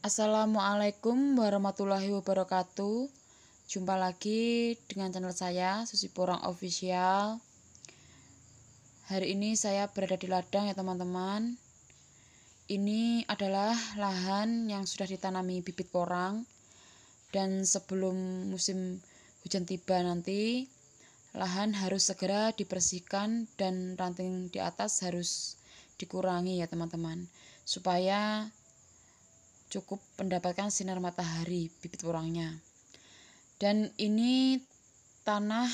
Assalamualaikum warahmatullahi wabarakatuh. Jumpa lagi dengan channel saya Susi Porang Official. Hari ini saya berada di ladang ya teman-teman. Ini adalah lahan yang sudah ditanami bibit porang dan sebelum musim hujan tiba nanti lahan harus segera dibersihkan dan ranting di atas harus dikurangi ya teman-teman supaya cukup mendapatkan sinar matahari bibit orangnya dan ini tanah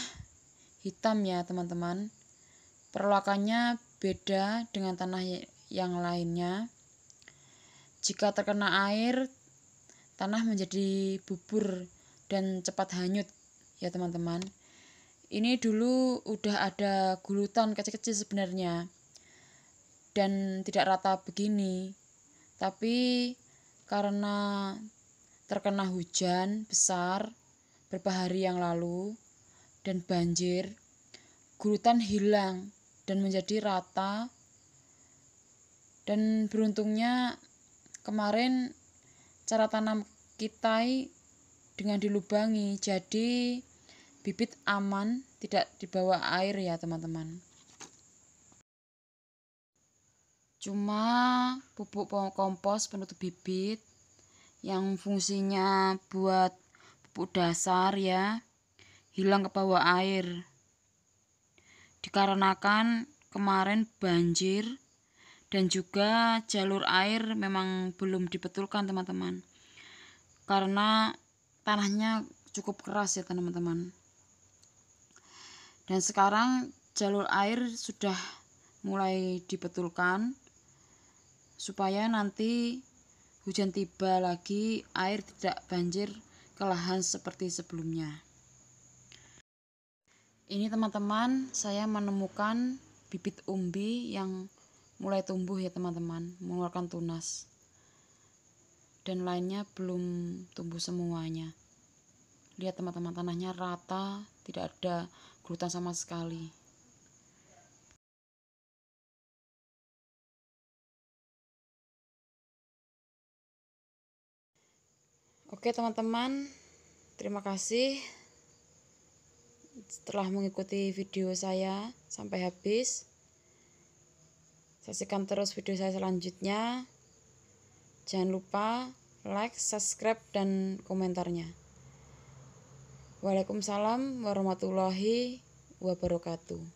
hitam ya teman-teman perlakannya beda dengan tanah yang lainnya jika terkena air tanah menjadi bubur dan cepat hanyut ya teman-teman ini dulu udah ada gulutan kecil-kecil sebenarnya dan tidak rata begini tapi karena terkena hujan besar beberapa hari yang lalu dan banjir, gurutan hilang dan menjadi rata. Dan beruntungnya kemarin cara tanam kita dengan dilubangi, jadi bibit aman, tidak dibawa air ya teman-teman. cuma pupuk kompos penutup bibit yang fungsinya buat pupuk dasar ya hilang ke bawah air dikarenakan kemarin banjir dan juga jalur air memang belum dibetulkan teman-teman karena tanahnya cukup keras ya teman-teman dan sekarang jalur air sudah mulai dibetulkan supaya nanti hujan tiba lagi air tidak banjir ke lahan seperti sebelumnya. Ini teman-teman, saya menemukan bibit umbi yang mulai tumbuh ya teman-teman, mengeluarkan tunas. Dan lainnya belum tumbuh semuanya. Lihat teman-teman, tanahnya rata, tidak ada kerutan sama sekali. Oke teman-teman, terima kasih setelah mengikuti video saya sampai habis. Saksikan terus video saya selanjutnya. Jangan lupa like, subscribe, dan komentarnya. Waalaikumsalam warahmatullahi wabarakatuh.